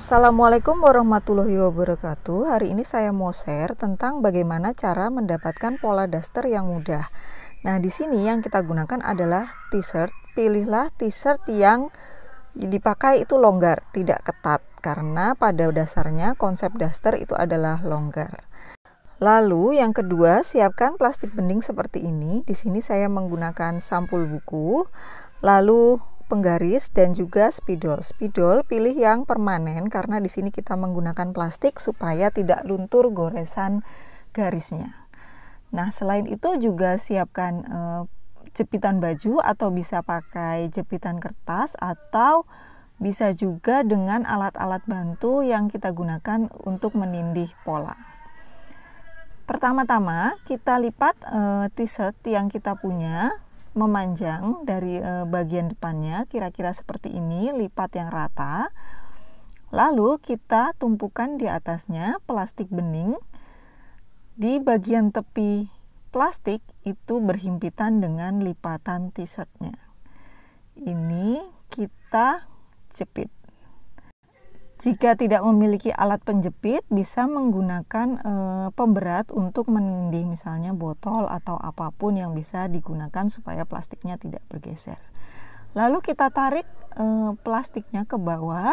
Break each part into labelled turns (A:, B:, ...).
A: Assalamualaikum warahmatullahi wabarakatuh. Hari ini saya mau share tentang bagaimana cara mendapatkan pola daster yang mudah. Nah, di sini yang kita gunakan adalah t-shirt. Pilihlah t-shirt yang dipakai itu longgar, tidak ketat karena pada dasarnya konsep daster itu adalah longgar. Lalu yang kedua, siapkan plastik bening seperti ini. Di sini saya menggunakan sampul buku. Lalu penggaris dan juga spidol. Spidol pilih yang permanen karena di sini kita menggunakan plastik supaya tidak luntur goresan garisnya. Nah, selain itu juga siapkan e, jepitan baju atau bisa pakai jepitan kertas atau bisa juga dengan alat-alat bantu yang kita gunakan untuk menindih pola. Pertama-tama, kita lipat e, t-shirt yang kita punya memanjang dari e, bagian depannya kira-kira seperti ini, lipat yang rata. Lalu kita tumpukan di atasnya plastik bening. Di bagian tepi plastik itu berhimpitan dengan lipatan t-shirtnya. Ini kita jepit. Jika tidak memiliki alat penjepit, bisa menggunakan e, pemberat untuk menindih misalnya botol atau apapun yang bisa digunakan supaya plastiknya tidak bergeser. Lalu kita tarik e, plastiknya ke bawah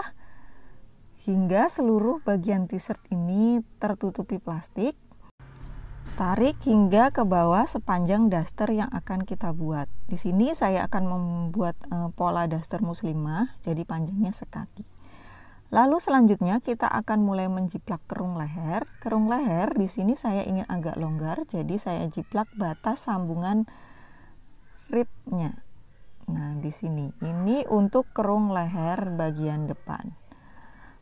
A: hingga seluruh bagian t-shirt ini tertutupi plastik. Tarik hingga ke bawah sepanjang daster yang akan kita buat. Di sini saya akan membuat e, pola daster muslimah, jadi panjangnya sekaki. Lalu selanjutnya kita akan mulai menjiplak kerung leher. Kerung leher di sini saya ingin agak longgar, jadi saya jiplak batas sambungan ribnya. Nah, di sini. Ini untuk kerung leher bagian depan.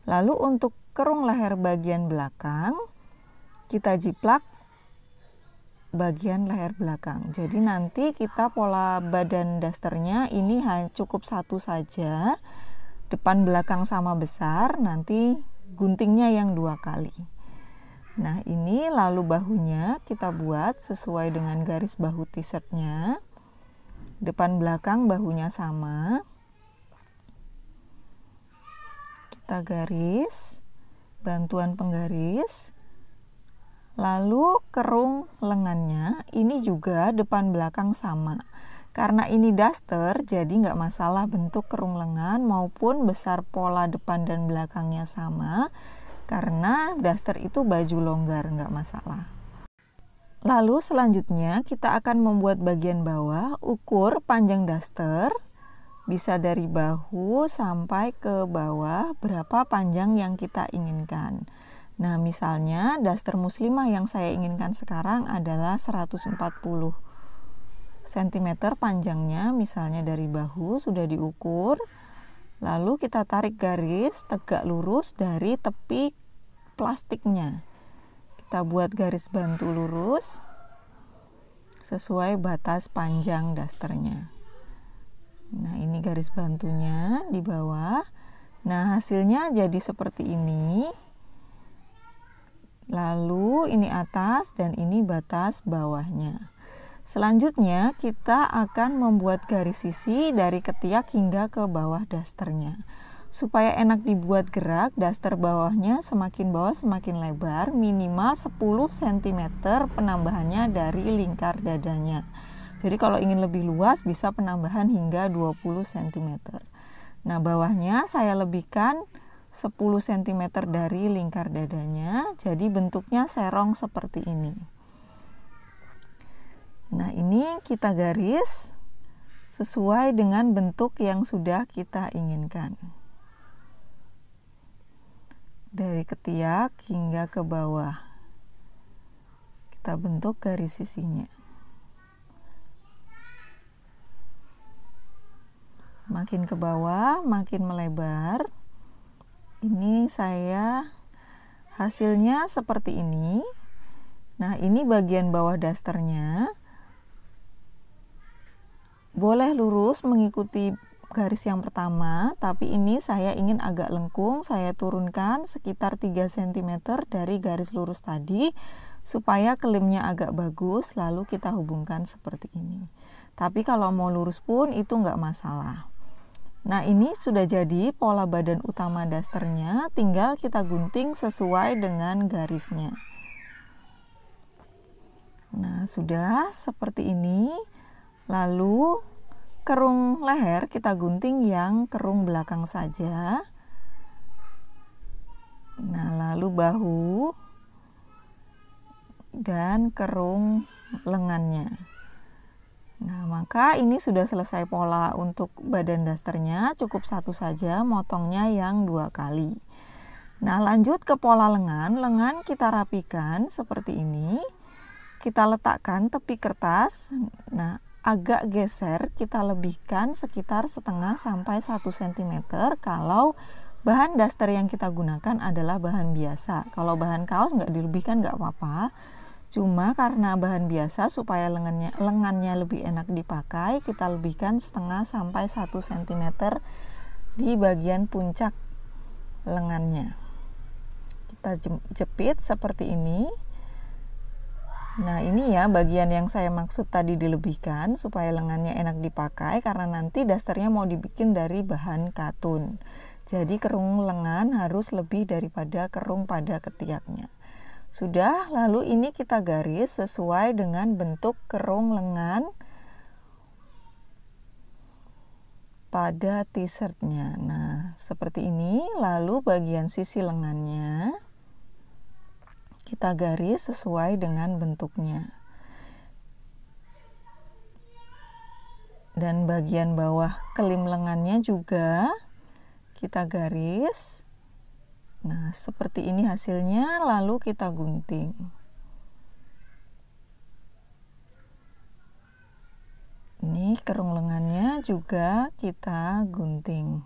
A: Lalu untuk kerung leher bagian belakang kita jiplak bagian leher belakang. Jadi nanti kita pola badan dasternya ini cukup satu saja depan belakang sama besar, nanti guntingnya yang dua kali. Nah ini lalu bahunya kita buat sesuai dengan garis bahu t-shirtnya. Depan belakang bahunya sama. Kita garis, bantuan penggaris. Lalu kerung lengannya ini juga depan belakang sama. Karena ini daster, jadi nggak masalah bentuk kerung lengan maupun besar pola depan dan belakangnya sama. Karena daster itu baju longgar, nggak masalah. Lalu selanjutnya kita akan membuat bagian bawah, ukur panjang daster, bisa dari bahu sampai ke bawah berapa panjang yang kita inginkan. Nah, misalnya daster muslimah yang saya inginkan sekarang adalah 140 cm panjangnya misalnya dari bahu sudah diukur lalu kita tarik garis tegak lurus dari tepi plastiknya kita buat garis bantu lurus sesuai batas panjang dasternya nah ini garis bantunya di bawah nah hasilnya jadi seperti ini lalu ini atas dan ini batas bawahnya Selanjutnya, kita akan membuat garis sisi dari ketiak hingga ke bawah dasternya. Supaya enak dibuat gerak, daster bawahnya semakin bawah semakin lebar, minimal 10 cm penambahannya dari lingkar dadanya. Jadi kalau ingin lebih luas bisa penambahan hingga 20 cm. Nah, bawahnya saya lebihkan 10 cm dari lingkar dadanya, jadi bentuknya serong seperti ini. Nah, ini kita garis sesuai dengan bentuk yang sudah kita inginkan. Dari ketiak hingga ke bawah. Kita bentuk garis sisinya. Makin ke bawah, makin melebar. Ini saya hasilnya seperti ini. Nah, ini bagian bawah dasternya boleh lurus mengikuti garis yang pertama, tapi ini saya ingin agak lengkung, saya turunkan sekitar 3 cm dari garis lurus tadi supaya kelimnya agak bagus, lalu kita hubungkan seperti ini. Tapi kalau mau lurus pun itu nggak masalah. Nah ini sudah jadi pola badan utama dasternya, tinggal kita gunting sesuai dengan garisnya. Nah sudah seperti ini. Lalu kerung leher kita gunting yang kerung belakang saja. Nah, lalu bahu dan kerung lengannya. Nah, maka ini sudah selesai pola untuk badan dasternya, cukup satu saja, motongnya yang dua kali. Nah, lanjut ke pola lengan. Lengan kita rapikan seperti ini. Kita letakkan tepi kertas. Nah, agak geser kita lebihkan sekitar setengah sampai 1 cm kalau bahan daster yang kita gunakan adalah bahan biasa kalau bahan kaos nggak dilebihkan nggak apa-apa cuma karena bahan biasa supaya lengannya lengannya lebih enak dipakai kita lebihkan setengah sampai 1 cm di bagian puncak lengannya kita jepit seperti ini Nah ini ya bagian yang saya maksud tadi dilebihkan supaya lengannya enak dipakai karena nanti dasarnya mau dibikin dari bahan katun. Jadi kerung lengan harus lebih daripada kerung pada ketiaknya. Sudah, lalu ini kita garis sesuai dengan bentuk kerung lengan pada t-shirtnya. Nah, seperti ini, lalu bagian sisi lengannya kita garis sesuai dengan bentuknya. Dan bagian bawah kelim lengannya juga kita garis. Nah, seperti ini hasilnya, lalu kita gunting. Ini kerung lengannya juga kita gunting.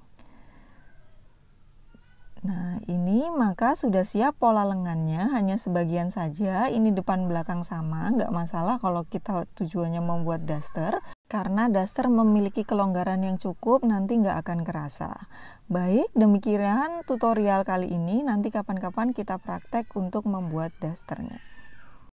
A: Nah, ini maka sudah siap pola lengannya, hanya sebagian saja. Ini depan belakang sama, nggak masalah kalau kita tujuannya membuat daster, karena daster memiliki kelonggaran yang cukup, nanti nggak akan kerasa. Baik, demikian tutorial kali ini, nanti kapan-kapan kita praktek untuk membuat dasternya.